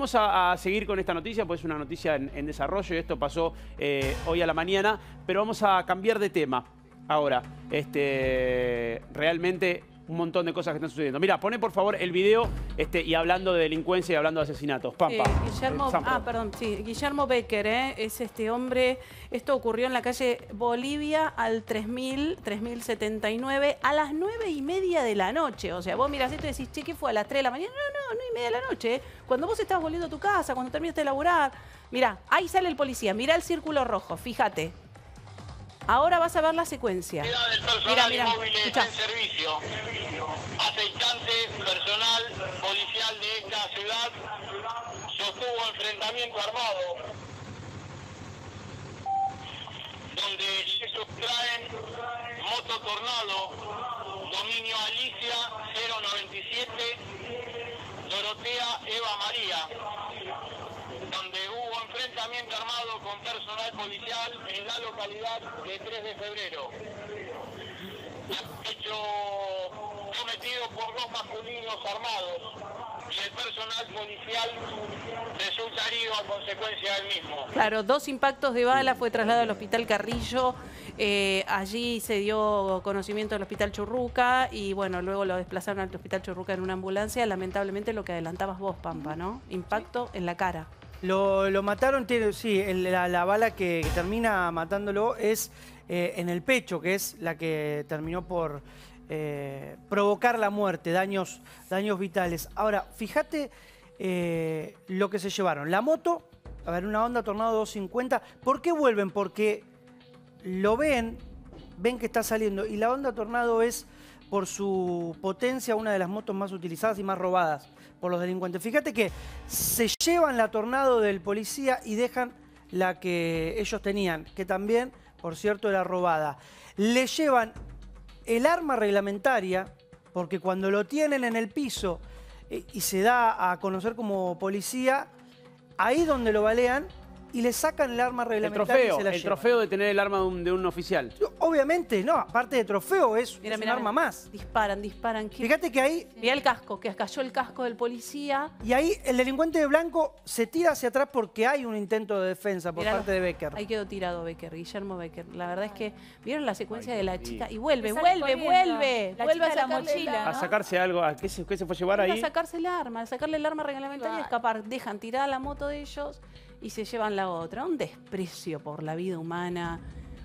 Vamos a, seguir con esta noticia, pues es una noticia en, desarrollo y esto pasó eh, hoy a la mañana, pero vamos a cambiar de tema. Ahora, este, realmente un montón de cosas que están sucediendo. Mira, pone por favor el video este, y hablando de delincuencia y hablando de asesinatos. Pampa. Eh, Guillermo, ah, perdón, sí, Guillermo Becker eh, es este hombre. Esto ocurrió en la calle Bolivia al 3000, 3079, a las 9 y media de la noche. O sea, vos mirás esto y decís, che, ¿qué fue? ¿A las 3 de la mañana? No, no, no, y media de la noche. Eh. Cuando vos estás volviendo a tu casa, cuando terminaste de laburar. mira ahí sale el policía, mira el círculo rojo, fíjate. Ahora vas a ver la secuencia. mira, mira. En servicio. Aceitante personal policial de esta ciudad sostuvo enfrentamiento armado donde se sustraen Moto Tornado, Dominio Alicia 097, Dorotea Eva María con personal policial en la localidad de 3 de febrero. Hecho cometido por dos masculinos armados y el personal policial resulta herido a consecuencia del mismo. Claro, dos impactos de bala, fue trasladado al hospital Carrillo. Eh, allí se dio conocimiento del Hospital Churruca y bueno, luego lo desplazaron al Hospital Churruca en una ambulancia. Lamentablemente lo que adelantabas vos, Pampa, ¿no? Impacto en la cara. Lo, mataron, sí, la, bala que, termina matándolo es eh, en el pecho, que es la que terminó por eh, provocar la muerte, daños, daños vitales. Ahora, fíjate eh, lo que se llevaron. La moto, a ver, una Honda Tornado 250. ¿Por qué vuelven? Porque lo ven, ven que está saliendo. Y la Honda Tornado es, por su potencia, una de las motos más utilizadas y más robadas por los delincuentes. Fíjate que se llevan la tornado del policía y dejan la que ellos tenían, que también, por cierto, era robada. Le llevan el arma reglamentaria, porque cuando lo tienen en el piso eh, y se da a conocer como policía, ahí donde lo balean, y le sacan el arma reglamentaria. El trofeo, el trofeo de tener el arma de un, oficial. Obviamente, no, aparte de trofeo es, un arma más. Disparan, disparan. Fíjate que ahí... Mira el casco, que cayó el casco del policía. Y ahí el delincuente de blanco se tira hacia atrás porque hay un intento de defensa por parte de Becker. Ahí quedó tirado Becker, Guillermo Becker. La verdad es que vieron la secuencia de la chica y vuelve, vuelve, vuelve. La vuelve a la mochila. A sacarse algo, ¿a qué se, qué se fue a llevar ahí? A sacarse el arma, a sacarle el arma reglamentaria y escapar. Dejan tirada la moto de ellos y se llevan la otra. Un desprecio por la vida humana.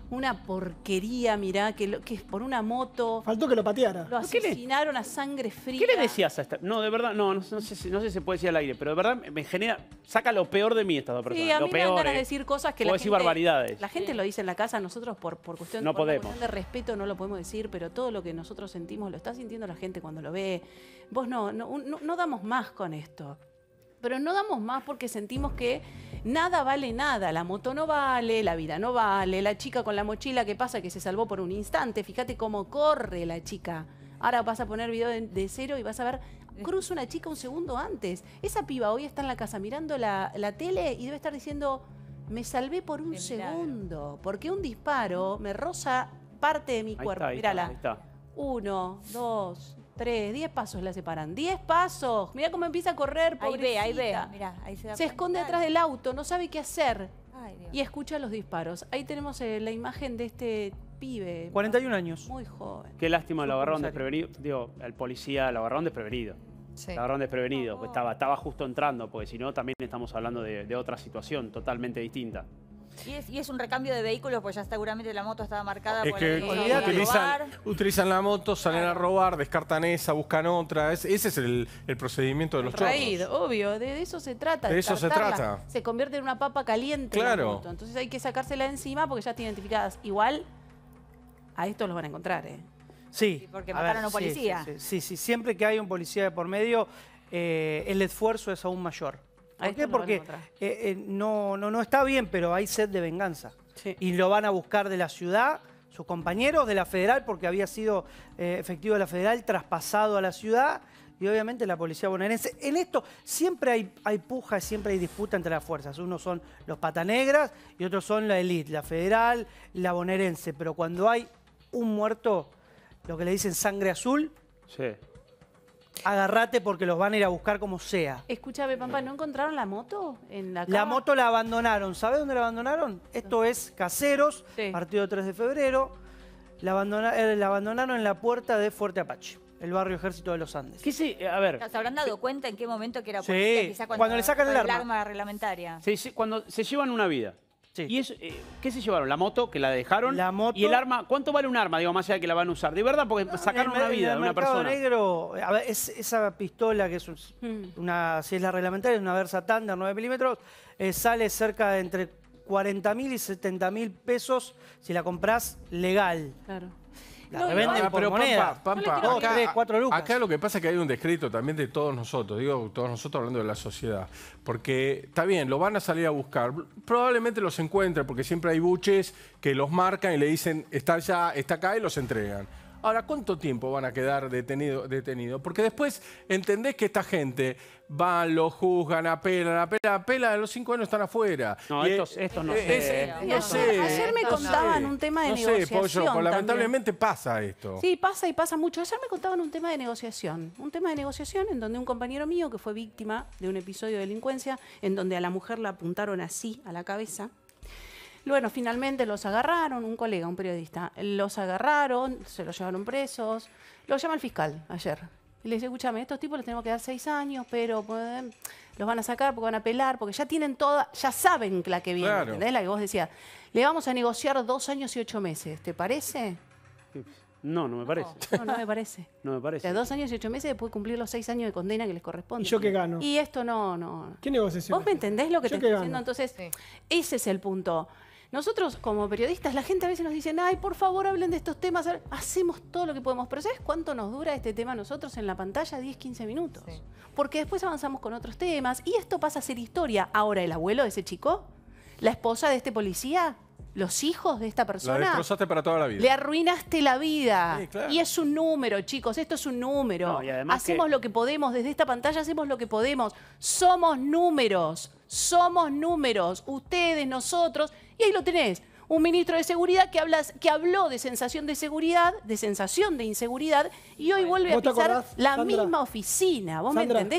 Una porquería, mirá, que, es por una moto. Faltó que lo pateara. Lo asesinaron a sangre fría. ¿Qué le decías a esta? No, de verdad, no, no, sé, si, se puede decir al aire, pero de verdad me genera. Saca lo peor de mí esta dos personas. Sí, a mí lo me peor, dan decir cosas que la decir barbaridades. La gente lo dice en la casa, nosotros por, por, cuestión, de respeto no lo podemos decir, pero todo lo que nosotros sentimos lo está sintiendo la gente cuando lo ve. Vos no, no, no damos más con esto pero no damos más porque sentimos que nada vale nada, la moto no vale, la vida no vale, la chica con la mochila que pasa que se salvó por un instante, fíjate cómo corre la chica. Ahora vas a poner video de, cero y vas a ver, cruza una chica un segundo antes. Esa piba hoy está en la casa mirando la, tele y debe estar diciendo, me salvé por un segundo, porque un disparo me roza parte de mi cuerpo. Mirala. ahí Uno, dos, tres, diez pasos la separan. ¡Diez pasos! Mira cómo empieza a correr, pobrecita. Ahí se, esconde atrás del auto, no sabe qué hacer. Y escucha los disparos. Ahí tenemos eh, la imagen de este pibe. 41 años. Muy joven. Qué lástima, lo agarraron desprevenido. Digo, el policía lo agarraron desprevenido. Sí. Lo agarraron desprevenido, estaba, estaba justo entrando, porque si no también estamos hablando de otra situación totalmente distinta. Y es, un recambio de vehículos, pues ya seguramente la moto estaba marcada por el que utilizan, la moto, salen a robar, descartan esa, buscan otra. ese es el, procedimiento de los Raíz, obvio, de, eso se trata. De eso se trata. Se convierte en una papa caliente claro. Entonces hay que sacársela encima porque ya está identificadas. Igual, a estos los van a encontrar, ¿eh? Sí. porque mataron a un policía. Sí sí, siempre que hay un policía de por medio, eh, el esfuerzo es aún mayor. ¿Por este qué? Porque eh, eh, no, no, no está bien, pero hay sed de venganza. Y lo van a buscar de la ciudad, sus compañeros de la federal, porque había sido eh, efectivo de la federal, traspasado a la ciudad. Y obviamente la policía bonaerense. En esto siempre hay, hay puja, siempre hay disputa entre las fuerzas. Unos son los patanegras y otros son la elite, la federal, la bonaerense. Pero cuando hay un muerto, lo que le dicen sangre azul, sí. Agarrate porque los van a ir a buscar como sea. Escúchame, pampa, ¿no encontraron la moto en la cama? La moto la abandonaron. ¿Sabes dónde la abandonaron? Esto es Caseros, partido 3 de febrero. Eh, la, abandonaron en la puerta de Fuerte Apache, el barrio Ejército de los Andes. ¿Qué sí? A ver. ¿Se habrán dado cuenta en qué momento que era policía? Sí, Quizá cuando, cuando, le sacan el, arma. reglamentaria. Sí, cuando se llevan una vida. ¿Y eh, qué se llevaron? ¿La moto que la dejaron? La moto... ¿Y el arma? ¿Cuánto vale un arma, digo, más allá de que la van a usar? De verdad, porque sacaron vida de una persona. negro, esa pistola que es mm. una, si es la reglamentaria, es una Versa Thunder 9 milímetros, eh, sale cerca de entre 40.000 y 70.000 mil pesos si la compras legal. Claro acá, lo que pasa es que hay un descrito también de todos nosotros, digo todos nosotros hablando de la sociedad, porque está bien, lo van a salir a buscar, probablemente los encuentren porque siempre hay buches que los marcan y le dicen, está allá, está acá y los entregan. Ahora, ¿cuánto tiempo van a quedar detenidos? Detenido? Porque después entendés que esta gente va, lo juzgan, apelan, apelan, apelan, a los cinco años están afuera. No, estos, no, eh, eh, sé. Ayer me contaban un tema de no negociación. Sé, lamentablemente pasa esto. Sí, pasa y pasa mucho. Ayer me contaban un tema de negociación. Un tema de negociación en donde un compañero mío que fue víctima de un episodio de delincuencia, en donde a la mujer la apuntaron así a la cabeza. Bueno, finalmente los agarraron, un colega, un periodista, los agarraron, se los llevaron presos, lo llama el fiscal ayer. Y le dice, escúchame, estos tipos les tenemos que dar seis años, pero pues, los van a sacar porque van a apelar, porque ya tienen toda, ya saben la que viene, ¿entendés? La que vos decías. Le vamos a negociar dos años y ocho meses, ¿te parece? No, no me parece. No, me parece. no me parece. O dos años y ocho meses después cumplir los seis años de condena que les corresponde. ¿Y yo qué gano? Y esto no, no. ¿Qué negociación? ¿Vos me entendés lo que estoy diciendo? Entonces, ese es el punto. Nosotros, como periodistas, la gente a veces nos dice, ay, por favor, hablen de estos temas. Hacemos todo lo que podemos. Pero ¿sabes cuánto nos dura este tema nosotros en la pantalla? 10, 15 minutos. Porque después avanzamos con otros temas y esto pasa a ser historia. Ahora, el abuelo de ese chico, la esposa de este policía, los hijos de esta persona. para toda la vida. Le arruinaste la vida. Y es un número, chicos. Esto es un número. hacemos lo que podemos. Desde esta pantalla hacemos lo que podemos. Somos números. Somos números. Ustedes, nosotros. Y ahí lo tenés. Un ministro de seguridad que, hablas, que habló de sensación de seguridad, de sensación de inseguridad, y hoy vuelve a pisar la misma oficina. ¿Vos me entendés?